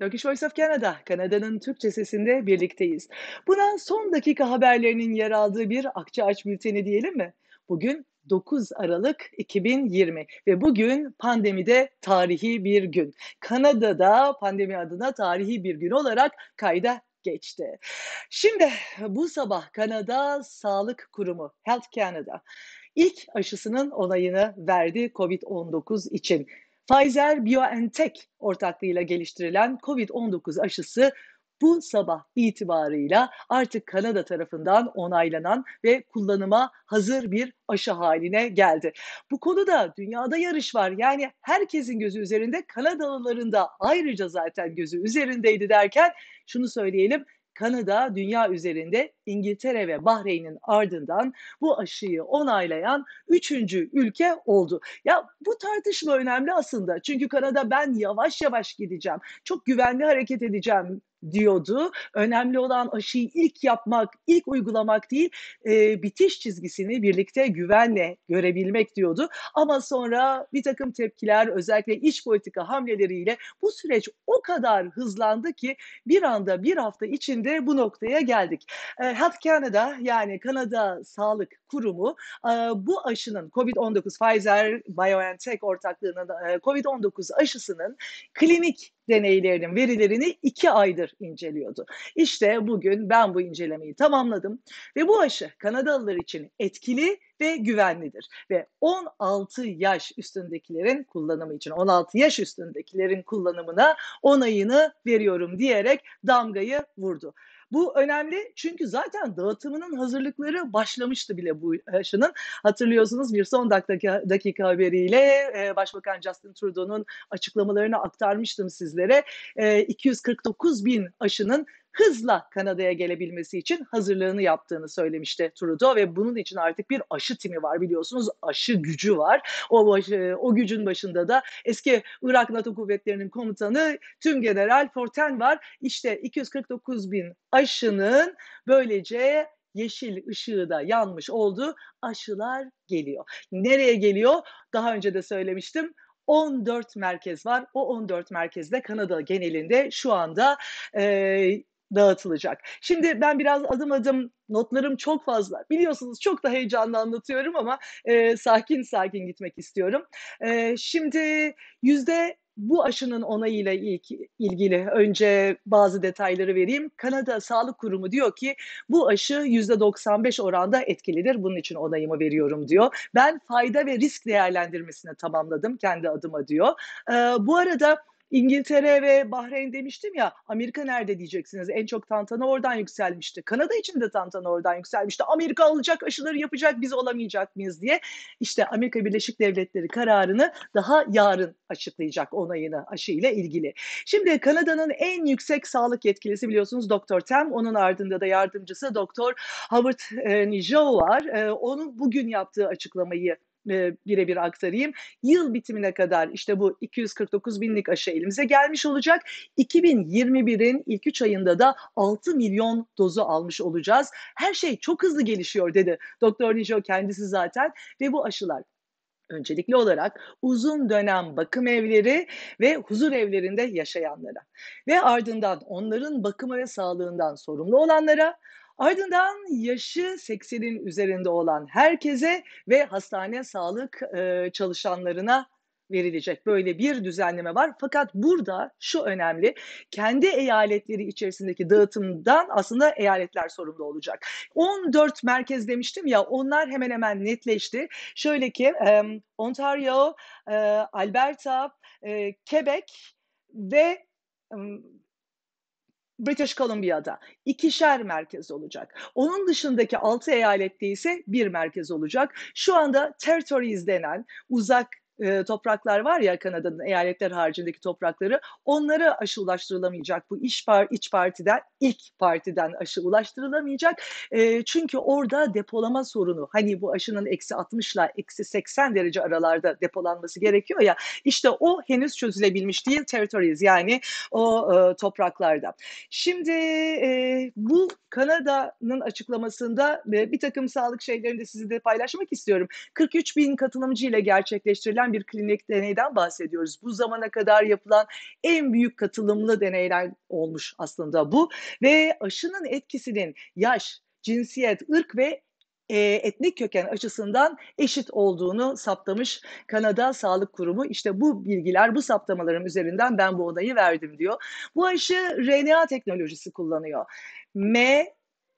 Turkish Voice of Canada, Kanada'nın Türkçe sesinde birlikteyiz. Buna son dakika haberlerinin yer aldığı bir Akçaaç bülteni diyelim mi? Bugün 9 Aralık 2020 ve bugün pandemide tarihi bir gün. Kanada'da pandemi adına tarihi bir gün olarak kayda geçti. Şimdi bu sabah Kanada Sağlık Kurumu Health Canada ilk aşısının onayını verdi COVID-19 için. Pfizer-BioNTech ortaklığıyla geliştirilen COVID-19 aşısı bu sabah itibarıyla artık Kanada tarafından onaylanan ve kullanıma hazır bir aşı haline geldi. Bu konuda dünyada yarış var. Yani herkesin gözü üzerinde Kanadalıların da ayrıca zaten gözü üzerindeydi derken şunu söyleyelim Kanada dünya üzerinde İngiltere ve Bahreyn'in ardından bu aşıyı onaylayan üçüncü ülke oldu. Ya bu tartışma önemli aslında. Çünkü Kanada ben yavaş yavaş gideceğim, çok güvenli hareket edeceğim diyordu. Önemli olan aşıyı ilk yapmak, ilk uygulamak değil, e, bitiş çizgisini birlikte güvenle görebilmek diyordu. Ama sonra bir takım tepkiler özellikle iç politika hamleleriyle bu süreç o kadar hızlandı ki bir anda bir hafta içinde bu noktaya geldik. E, Health Canada yani Kanada Sağlık Kurumu e, bu aşının COVID-19 Pfizer BioNTech ortaklığının e, COVID-19 aşısının klinik deneylerinin verilerini iki aydır nedir inceliyordu. İşte bugün ben bu incelemeyi tamamladım ve bu aşı Kanadalılar için etkili ve güvenlidir. Ve 16 yaş üstündekilerin kullanımı için 16 yaş üstündekilerin kullanımına onayını veriyorum diyerek damgayı vurdu. Bu önemli çünkü zaten dağıtımının hazırlıkları başlamıştı bile bu aşının. Hatırlıyorsunuz bir son dakika, dakika haberiyle e, Başbakan Justin Trudeau'nun açıklamalarını aktarmıştım sizlere. E, 249 bin aşının hızla Kanada'ya gelebilmesi için hazırlığını yaptığını söylemişti Trudeau ve bunun için artık bir aşı timi var biliyorsunuz. Aşı gücü var. O o gücün başında da eski Irak NATO kuvvetlerinin komutanı tüm general Forten var. İşte 249 bin aşının böylece yeşil ışığı da yanmış oldu. Aşılar geliyor. Nereye geliyor? Daha önce de söylemiştim. 14 merkez var. O 14 merkezde Kanada genelinde şu anda e, dağıtılacak. Şimdi ben biraz adım adım notlarım çok fazla. Biliyorsunuz çok da heyecanlı anlatıyorum ama e, sakin sakin gitmek istiyorum. E, şimdi yüzde bu aşının onayıyla ilk, ilgili önce bazı detayları vereyim. Kanada Sağlık Kurumu diyor ki bu aşı %95 oranda etkilidir. Bunun için onayımı veriyorum diyor. Ben fayda ve risk değerlendirmesini tamamladım kendi adıma diyor. Ee, bu arada İngiltere ve Bahreyn demiştim ya Amerika nerede diyeceksiniz en çok tantana oradan yükselmişti. Kanada için de tantana oradan yükselmişti. Amerika alacak aşıları yapacak biz olamayacak mıyız diye. İşte Amerika Birleşik Devletleri kararını daha yarın açıklayacak onayını aşıyla ilgili. Şimdi Kanada'nın en yüksek sağlık yetkilisi biliyorsunuz Doktor Tem. Onun ardında da yardımcısı Doktor Howard e, var. E, onun bugün yaptığı açıklamayı e, birebir aktarayım. Yıl bitimine kadar işte bu 249 binlik aşı elimize gelmiş olacak. 2021'in ilk 3 ayında da 6 milyon dozu almış olacağız. Her şey çok hızlı gelişiyor dedi Doktor Nijo kendisi zaten ve bu aşılar öncelikli olarak uzun dönem bakım evleri ve huzur evlerinde yaşayanlara ve ardından onların bakımı ve sağlığından sorumlu olanlara Ardından yaşı 80'in üzerinde olan herkese ve hastane sağlık e, çalışanlarına verilecek. Böyle bir düzenleme var. Fakat burada şu önemli. Kendi eyaletleri içerisindeki dağıtımdan aslında eyaletler sorumlu olacak. 14 merkez demiştim ya onlar hemen hemen netleşti. Şöyle ki Ontario, e, Alberta, e, Quebec ve British Columbia'da ikişer merkez olacak. Onun dışındaki altı eyalette ise bir merkez olacak. Şu anda territories denen uzak e, topraklar var ya Kanada'nın eyaletler haricindeki toprakları onlara aşı ulaştırılamayacak bu iş par iç partiden ilk partiden aşı ulaştırılamayacak e, çünkü orada depolama sorunu hani bu aşının eksi 60 ile eksi 80 derece aralarda depolanması gerekiyor ya işte o henüz çözülebilmiş değil territories yani o e, topraklarda. Şimdi e, bu Kanada'nın açıklamasında e, bir takım sağlık şeylerini de sizinle paylaşmak istiyorum. 43 bin katılımcı ile gerçekleştirilen gerçekleşen bir klinik deneyden bahsediyoruz. Bu zamana kadar yapılan en büyük katılımlı deneyler olmuş aslında bu ve aşının etkisinin yaş, cinsiyet, ırk ve e, etnik köken açısından eşit olduğunu saptamış Kanada Sağlık Kurumu. İşte bu bilgiler, bu saptamaların üzerinden ben bu odayı verdim diyor. Bu aşı RNA teknolojisi kullanıyor. M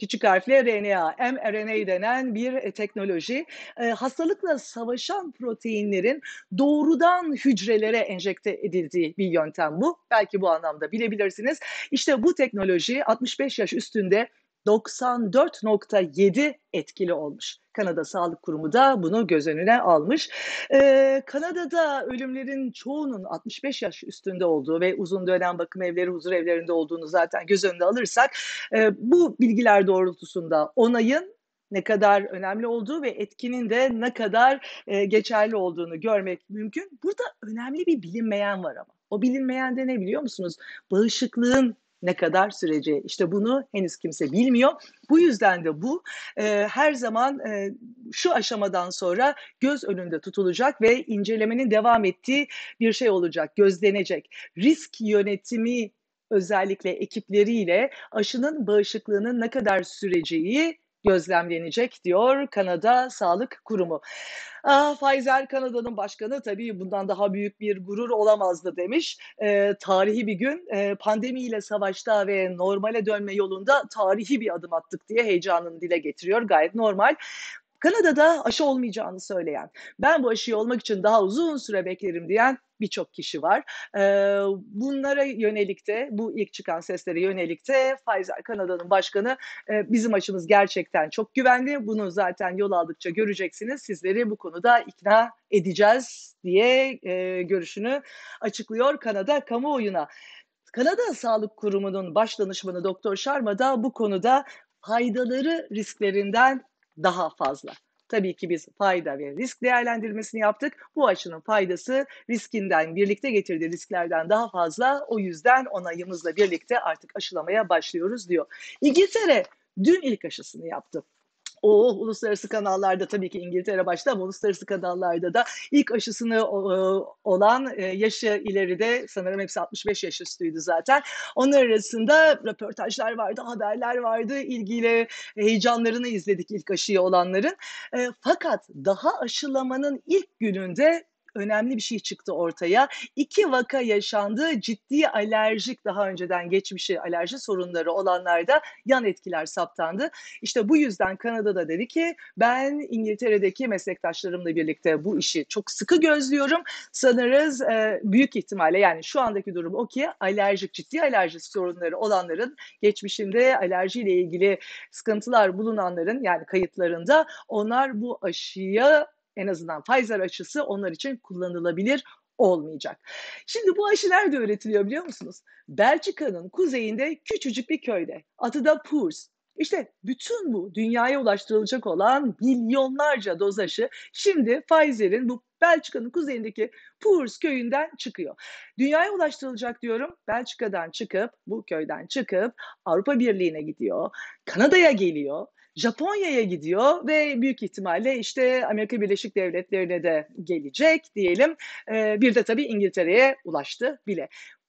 küçük harfle RNA, mRNA denen bir e, teknoloji. E, hastalıkla savaşan proteinlerin doğrudan hücrelere enjekte edildiği bir yöntem bu. Belki bu anlamda bilebilirsiniz. İşte bu teknoloji 65 yaş üstünde 94.7 etkili olmuş. Kanada Sağlık Kurumu da bunu göz önüne almış. Ee, Kanada'da ölümlerin çoğunun 65 yaş üstünde olduğu ve uzun dönem bakım evleri huzur evlerinde olduğunu zaten göz önüne alırsak e, bu bilgiler doğrultusunda onayın ne kadar önemli olduğu ve etkinin de ne kadar e, geçerli olduğunu görmek mümkün. Burada önemli bir bilinmeyen var ama. O bilinmeyen de ne biliyor musunuz? Bağışıklığın ne kadar süreceği. İşte bunu henüz kimse bilmiyor. Bu yüzden de bu e, her zaman e, şu aşamadan sonra göz önünde tutulacak ve incelemenin devam ettiği bir şey olacak, gözlenecek. Risk yönetimi özellikle ekipleriyle aşının bağışıklığının ne kadar süreceği gözlemlenecek diyor Kanada Sağlık Kurumu. Aa, Pfizer Kanada'nın başkanı tabii bundan daha büyük bir gurur olamazdı demiş. E, tarihi bir gün e, pandemiyle savaşta ve normale dönme yolunda tarihi bir adım attık diye heyecanını dile getiriyor. Gayet normal. Kanada'da aşı olmayacağını söyleyen, ben bu aşıyı olmak için daha uzun süre beklerim diyen birçok kişi var. Bunlara yönelik de bu ilk çıkan seslere yönelik de Pfizer Kanada'nın başkanı bizim açımız gerçekten çok güvenli. Bunu zaten yol aldıkça göreceksiniz. Sizleri bu konuda ikna edeceğiz diye görüşünü açıklıyor Kanada kamuoyuna. Kanada Sağlık Kurumu'nun başdanışmanı Doktor Sharma da bu konuda faydaları risklerinden daha fazla. Tabii ki biz fayda ve risk değerlendirmesini yaptık. Bu aşının faydası riskinden birlikte getirdiği risklerden daha fazla. O yüzden onayımızla birlikte artık aşılamaya başlıyoruz diyor. İngiltere dün ilk aşısını yaptı o uluslararası kanallarda tabii ki İngiltere başta ama uluslararası kanallarda da ilk aşısını e, olan e, yaşı ileride sanırım hepsi 65 yaş üstüydü zaten. Onlar arasında röportajlar vardı, haberler vardı. ilgiyle heyecanlarını izledik ilk aşıyı olanların. E, fakat daha aşılamanın ilk gününde önemli bir şey çıktı ortaya. İki vaka yaşandı. Ciddi alerjik daha önceden geçmişi alerji sorunları olanlarda yan etkiler saptandı. İşte bu yüzden Kanada'da dedi ki ben İngiltere'deki meslektaşlarımla birlikte bu işi çok sıkı gözlüyorum. Sanırız e, büyük ihtimalle yani şu andaki durum o ki alerjik ciddi alerji sorunları olanların geçmişinde alerjiyle ilgili sıkıntılar bulunanların yani kayıtlarında onlar bu aşıya en azından Pfizer aşısı onlar için kullanılabilir olmayacak. Şimdi bu aşılar da üretiliyor biliyor musunuz? Belçika'nın kuzeyinde küçücük bir köyde. Adı da Pours. İşte bütün bu dünyaya ulaştırılacak olan milyonlarca doz aşı şimdi Pfizer'in bu Belçika'nın kuzeyindeki Pours köyünden çıkıyor. Dünyaya ulaştırılacak diyorum. Belçika'dan çıkıp, bu köyden çıkıp Avrupa Birliği'ne gidiyor. Kanada'ya geliyor. Japonya'ya gidiyor ve büyük ihtimalle işte Amerika Birleşik Devletleri'ne de gelecek diyelim. Ee, bir de tabii İngiltere'ye ulaştı bile.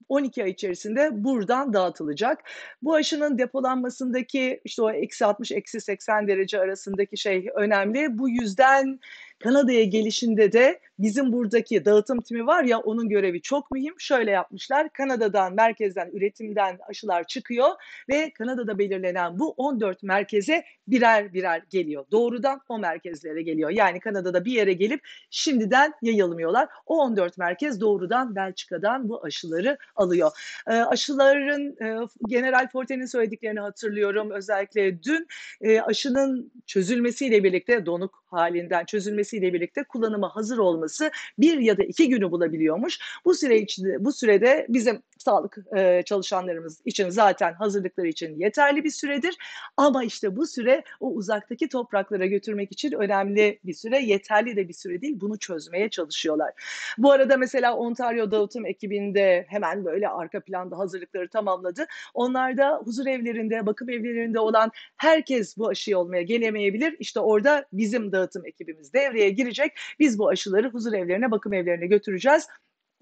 12 ay içerisinde buradan dağıtılacak. Bu aşının depolanmasındaki işte o eksi 60 eksi 80 derece arasındaki şey önemli. Bu yüzden Kanada'ya gelişinde de bizim buradaki dağıtım timi var ya onun görevi çok mühim. Şöyle yapmışlar. Kanada'dan, merkezden, üretimden aşılar çıkıyor ve Kanada'da belirlenen bu 14 merkeze birer birer geliyor. Doğrudan o merkezlere geliyor. Yani Kanada'da bir yere gelip şimdiden yayılmıyorlar. O 14 merkez doğrudan Belçika'dan bu aşıları alıyor. E, aşıların e, General Forte'nin söylediklerini hatırlıyorum. Özellikle dün e, aşının çözülmesiyle birlikte donuk halinden çözülmesi ile birlikte kullanıma hazır olması bir ya da iki günü bulabiliyormuş. Bu süre içinde bu sürede bizim sağlık e, çalışanlarımız için zaten hazırlıkları için yeterli bir süredir. Ama işte bu süre o uzaktaki topraklara götürmek için önemli bir süre, yeterli de bir süre değil. Bunu çözmeye çalışıyorlar. Bu arada mesela Ontario dağıtım ekibinde hemen böyle arka planda hazırlıkları tamamladı. Onlar da huzur evlerinde, bakım evlerinde olan herkes bu aşıyı olmaya gelemeyebilir. İşte orada bizim dağıtım ekibimiz devreye girecek. Biz bu aşıları huzur evlerine, bakım evlerine götüreceğiz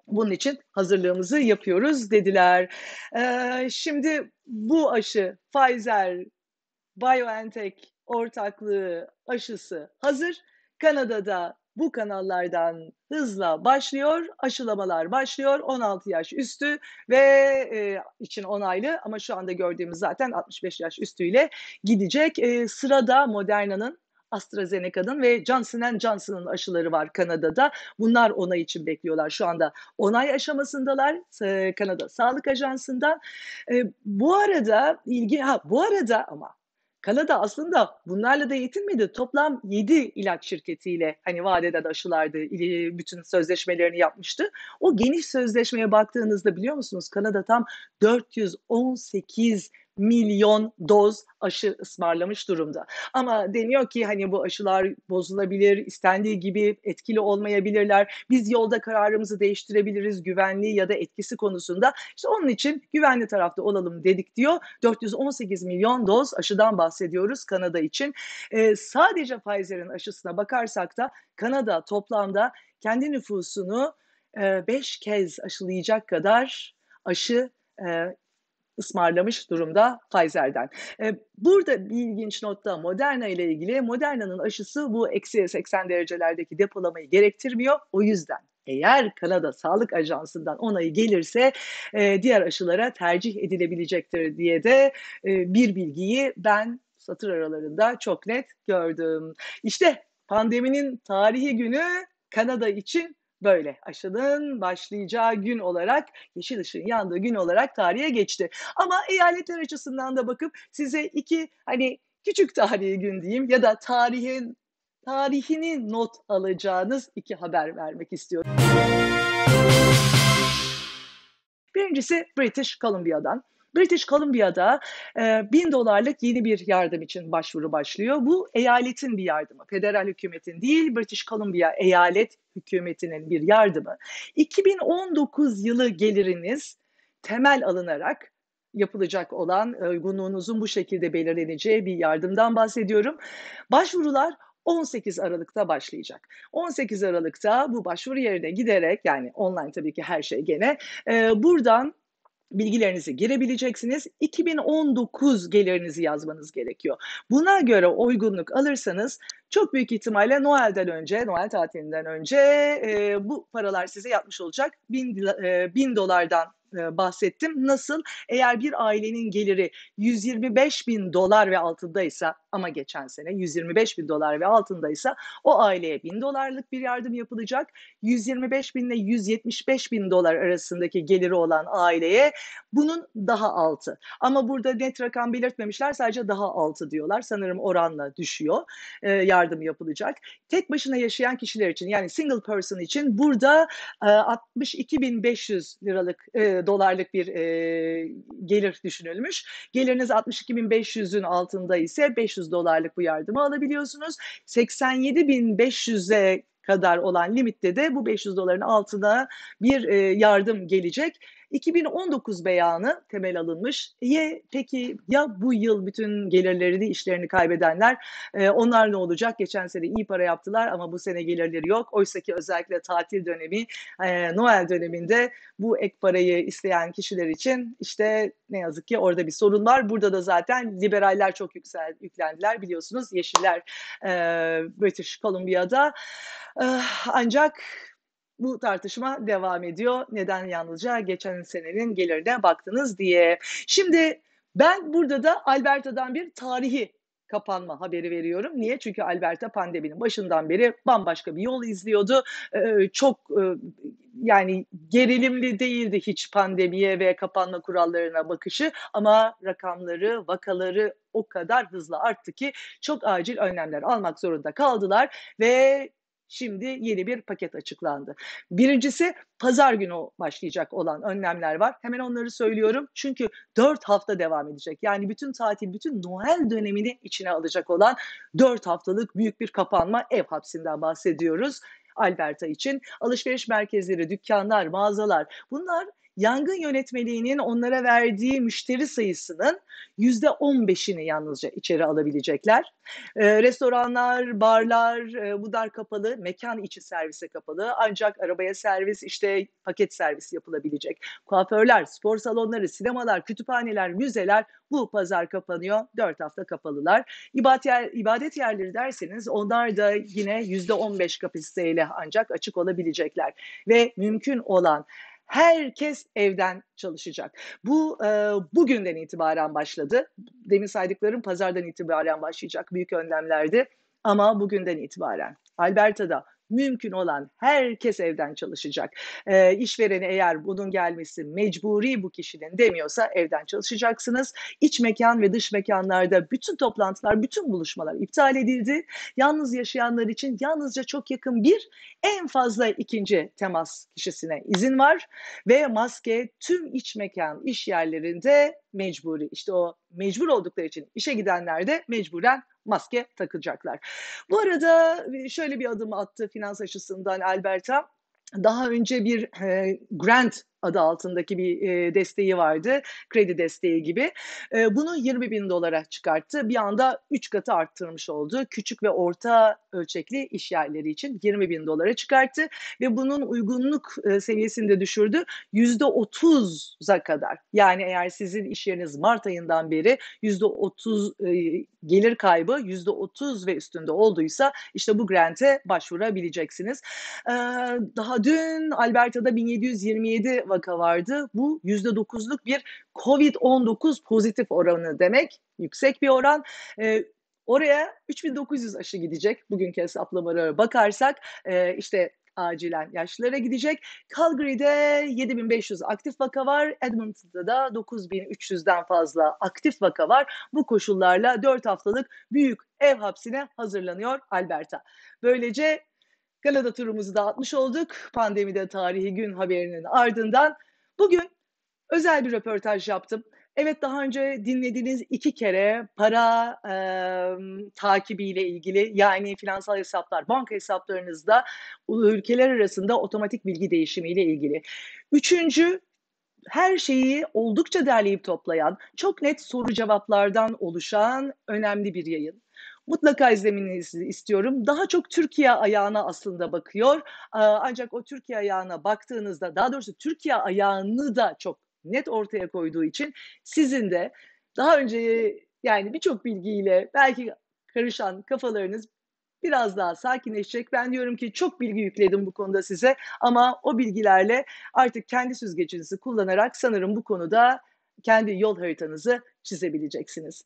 bunun için hazırlığımızı yapıyoruz dediler. Ee, şimdi bu aşı Pfizer BioNTech ortaklığı aşısı hazır. Kanada'da bu kanallardan hızla başlıyor. Aşılamalar başlıyor. 16 yaş üstü ve e, için onaylı ama şu anda gördüğümüz zaten 65 yaş üstüyle gidecek. E, sırada Moderna'nın AstraZeneca'nın ve Johnson Johnson'ın aşıları var Kanada'da. Bunlar onay için bekliyorlar şu anda. Onay aşamasındalar e, Kanada Sağlık Ajansı'ndan. E, bu arada ilgi ha bu arada ama Kanada aslında bunlarla da yetinmedi. Toplam 7 ilaç şirketiyle hani vadeden aşılardı, bütün sözleşmelerini yapmıştı. O geniş sözleşmeye baktığınızda biliyor musunuz Kanada tam 418 milyon doz aşı ısmarlamış durumda. Ama deniyor ki hani bu aşılar bozulabilir, istendiği gibi etkili olmayabilirler. Biz yolda kararımızı değiştirebiliriz güvenliği ya da etkisi konusunda. İşte onun için güvenli tarafta olalım dedik diyor. 418 milyon doz aşıdan bahsediyoruz Kanada için. Ee, sadece Pfizer'in aşısına bakarsak da Kanada toplamda kendi nüfusunu 5 e, kez aşılayacak kadar aşı e, ısmarlamış durumda Pfizer'den. E, burada bir ilginç notta Moderna ile ilgili Moderna'nın aşısı bu eksi 80 derecelerdeki depolamayı gerektirmiyor. O yüzden eğer Kanada Sağlık Ajansı'ndan onayı gelirse e, diğer aşılara tercih edilebilecektir diye de e, bir bilgiyi ben satır aralarında çok net gördüm. İşte pandeminin tarihi günü Kanada için böyle aşının başlayacağı gün olarak yeşil ışığın yandığı gün olarak tarihe geçti. Ama eyaletler açısından da bakıp size iki hani küçük tarihi gün diyeyim ya da tarihin tarihini not alacağınız iki haber vermek istiyorum. Birincisi British Columbia'dan. British Columbia'da e, 1000 dolarlık yeni bir yardım için başvuru başlıyor. Bu eyaletin bir yardımı. Federal hükümetin değil British Columbia eyalet hükümetinin bir yardımı. 2019 yılı geliriniz temel alınarak yapılacak olan uygunluğunuzun bu şekilde belirleneceği bir yardımdan bahsediyorum. Başvurular 18 Aralık'ta başlayacak. 18 Aralık'ta bu başvuru yerine giderek yani online tabii ki her şey gene e, buradan bilgilerinizi girebileceksiniz. 2019 gelirinizi yazmanız gerekiyor. Buna göre uygunluk alırsanız çok büyük ihtimalle Noel'den önce, Noel tatilinden önce e, bu paralar size yatmış olacak. 1000 e, dolardan bahsettim. Nasıl? Eğer bir ailenin geliri 125 bin dolar ve altındaysa ama geçen sene 125 bin dolar ve altındaysa o aileye bin dolarlık bir yardım yapılacak. 125 bin ile 175 bin dolar arasındaki geliri olan aileye bunun daha altı. Ama burada net rakam belirtmemişler sadece daha altı diyorlar. Sanırım oranla düşüyor yardım yapılacak. Tek başına yaşayan kişiler için yani single person için burada 62.500 liralık e, dolarlık bir e, gelir düşünülmüş. Geliriniz 62.500'ün altında ise 500 dolarlık bu yardımı alabiliyorsunuz. 87.500'e kadar olan limitte de bu 500 doların altına bir e, yardım gelecek 2019 beyanı temel alınmış. Ye, peki ya bu yıl bütün gelirlerini, işlerini kaybedenler e, onlar ne olacak? Geçen sene iyi para yaptılar ama bu sene gelirleri yok. Oysa ki özellikle tatil dönemi, e, Noel döneminde bu ek parayı isteyen kişiler için işte ne yazık ki orada bir sorun var. Burada da zaten liberaller çok yüksel, yüklendiler biliyorsunuz. Yeşiller e, British Columbia'da. E, ancak bu tartışma devam ediyor. Neden yalnızca geçen senenin gelirine baktınız diye. Şimdi ben burada da Alberta'dan bir tarihi kapanma haberi veriyorum. Niye? Çünkü Alberta pandeminin başından beri bambaşka bir yol izliyordu. Ee, çok e, yani gerilimli değildi hiç pandemiye ve kapanma kurallarına bakışı ama rakamları, vakaları o kadar hızlı arttı ki çok acil önlemler almak zorunda kaldılar ve Şimdi yeni bir paket açıklandı. Birincisi pazar günü başlayacak olan önlemler var. Hemen onları söylüyorum. Çünkü 4 hafta devam edecek. Yani bütün tatil, bütün Noel dönemini içine alacak olan 4 haftalık büyük bir kapanma ev hapsinden bahsediyoruz. Alberta için alışveriş merkezleri, dükkanlar, mağazalar bunlar yangın yönetmeliğinin onlara verdiği müşteri sayısının yüzde on beşini yalnızca içeri alabilecekler. E, restoranlar, barlar, e, bu dar kapalı, mekan içi servise kapalı. Ancak arabaya servis, işte paket servis yapılabilecek. Kuaförler, spor salonları, sinemalar, kütüphaneler, müzeler bu pazar kapanıyor. Dört hafta kapalılar. İbadet, yer, ibadet yerleri derseniz onlar da yine yüzde on beş kapasiteyle ancak açık olabilecekler. Ve mümkün olan herkes evden çalışacak. Bu e, bugünden itibaren başladı. Demin saydıklarım pazardan itibaren başlayacak büyük önlemlerdi, ama bugünden itibaren. Alberta'da, mümkün olan herkes evden çalışacak. E, işvereni eğer bunun gelmesi mecburi bu kişinin demiyorsa evden çalışacaksınız. İç mekan ve dış mekanlarda bütün toplantılar, bütün buluşmalar iptal edildi. Yalnız yaşayanlar için yalnızca çok yakın bir, en fazla ikinci temas kişisine izin var ve maske tüm iç mekan, iş yerlerinde mecburi. İşte o mecbur oldukları için işe gidenler de mecburen maske takacaklar. Bu arada e, şöyle bir adım attı finans açısından Alberta daha önce bir e, grant adı altındaki bir e, desteği vardı. Kredi desteği gibi. E, bunu 20 bin dolara çıkarttı. Bir anda 3 katı arttırmış oldu. Küçük ve orta ölçekli iş yerleri için 20 bin dolara çıkarttı ve bunun uygunluk e, seviyesini de düşürdü. %30'a kadar. Yani eğer sizin iş yeriniz Mart ayından beri %30 e, gelir kaybı %30 ve üstünde olduysa işte bu grante başvurabileceksiniz. E, daha dün Alberta'da 1727 vaka vardı. Bu %9'luk bir COVID-19 pozitif oranı demek. Yüksek bir oran. E, Oraya 3900 aşı gidecek bugünkü hesaplamalara bakarsak e, işte acilen yaşlılara gidecek. Calgary'de 7500 aktif vaka var. Edmonton'da da 9300'den fazla aktif vaka var. Bu koşullarla 4 haftalık büyük ev hapsine hazırlanıyor Alberta. Böylece Galata turumuzu dağıtmış olduk. Pandemide tarihi gün haberinin ardından bugün özel bir röportaj yaptım. Evet daha önce dinlediğiniz iki kere para e, takibiyle ilgili yani finansal hesaplar, banka hesaplarınızda ülkeler arasında otomatik bilgi değişimiyle ilgili. Üçüncü her şeyi oldukça derleyip toplayan, çok net soru cevaplardan oluşan önemli bir yayın mutlaka izlemenizi istiyorum. Daha çok Türkiye ayağına aslında bakıyor. Ancak o Türkiye ayağına baktığınızda daha doğrusu Türkiye ayağını da çok net ortaya koyduğu için sizin de daha önce yani birçok bilgiyle belki karışan kafalarınız biraz daha sakinleşecek. Ben diyorum ki çok bilgi yükledim bu konuda size ama o bilgilerle artık kendi süzgecinizi kullanarak sanırım bu konuda kendi yol haritanızı çizebileceksiniz.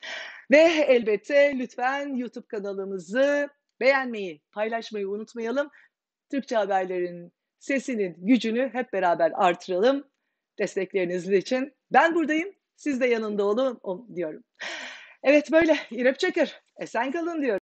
Ve elbette lütfen YouTube kanalımızı beğenmeyi, paylaşmayı unutmayalım. Türkçe haberlerin sesinin gücünü hep beraber artıralım. Destekleriniz için ben buradayım. Siz de yanında olun diyorum. Evet böyle İrep Çakır. Esen kalın diyorum.